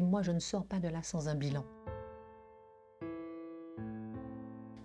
Moi, je ne sors pas de là sans un bilan.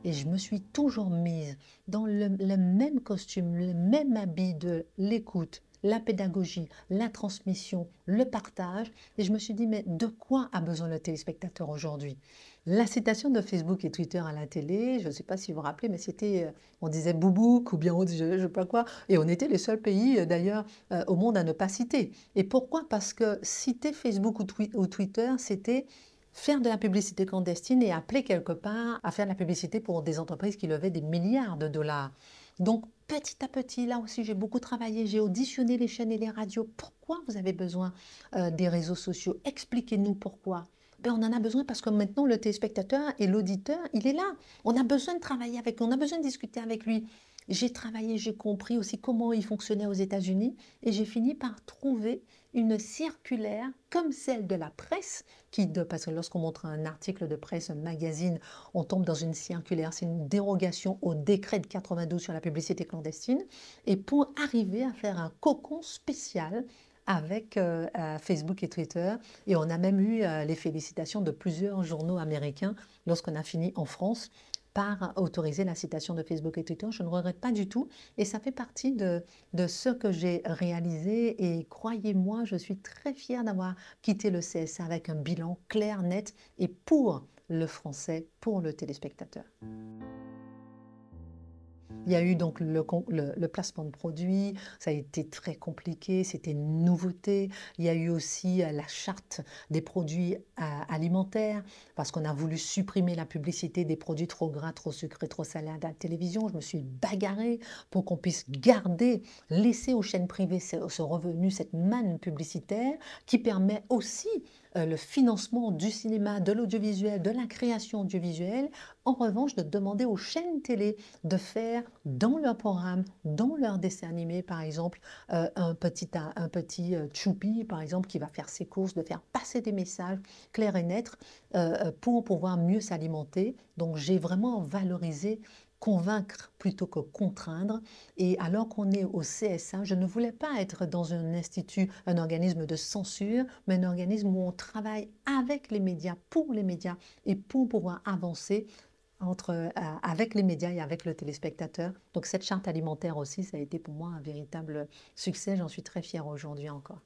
Et je me suis toujours mise dans le, même costume, le même habit de l'écoute, la pédagogie, la transmission, le partage. Et je me suis dit, mais de quoi a besoin le téléspectateur aujourd'hui La citation de Facebook et Twitter à la télé, je ne sais pas si vous vous rappelez, mais c'était, euh, on disait boubouk ou bien autre, je ne sais pas quoi. Et on était les seuls pays euh, d'ailleurs euh, au monde à ne pas citer. Et pourquoi Parce que citer Facebook ou Twitter, c'était faire de la publicité clandestine et appeler quelque part à faire de la publicité pour des entreprises qui levaient des milliards de dollars. Donc petit à petit, là aussi j'ai beaucoup travaillé, j'ai auditionné les chaînes et les radios. Pourquoi vous avez besoin euh, des réseaux sociaux Expliquez-nous pourquoi. Ben, on en a besoin parce que maintenant le téléspectateur et l'auditeur, il est là. On a besoin de travailler avec, lui, on a besoin de discuter avec lui j'ai travaillé, j'ai compris aussi comment il fonctionnait aux États-Unis et j'ai fini par trouver une circulaire comme celle de la presse, qui, parce que lorsqu'on montre un article de presse, un magazine, on tombe dans une circulaire, c'est une dérogation au décret de 92 sur la publicité clandestine, et pour arriver à faire un cocon spécial avec euh, euh, Facebook et Twitter. Et on a même eu euh, les félicitations de plusieurs journaux américains lorsqu'on a fini en France par autoriser la citation de Facebook et Twitter. Je ne regrette pas du tout et ça fait partie de, ce que j'ai réalisé et croyez-moi, je suis très fière d'avoir quitté le CSA avec un bilan clair, net et pour le français, pour le téléspectateur. Il y a eu donc le, placement de produits, ça a été très compliqué, c'était une nouveauté. Il y a eu aussi euh, la charte des produits euh, alimentaires, parce qu'on a voulu supprimer la publicité des produits trop gras, trop sucrés, trop salés à la télévision. Je me suis bagarrée pour qu'on puisse garder, laisser aux chaînes privées ce revenu, cette manne publicitaire qui permet aussi euh, le financement du cinéma, de l'audiovisuel, de la création audiovisuelle. En revanche, de demander aux chaînes télé de faire dans leur programme, dans leur dessin animé, par exemple, euh, un petit, un petit euh, par exemple, qui va faire ses courses, de faire passer des messages clairs et nets pour pouvoir mieux s'alimenter. Donc, j'ai vraiment valorisé convaincre plutôt que contraindre. Et alors qu'on est au CSA, je ne voulais pas être dans un institut, un organisme de censure, mais un organisme où on travaille avec les médias, pour les médias et pour pouvoir avancer entre, euh, avec les médias et avec le téléspectateur. Donc cette charte alimentaire aussi, ça a été pour moi un véritable succès. J'en suis très fière aujourd'hui encore.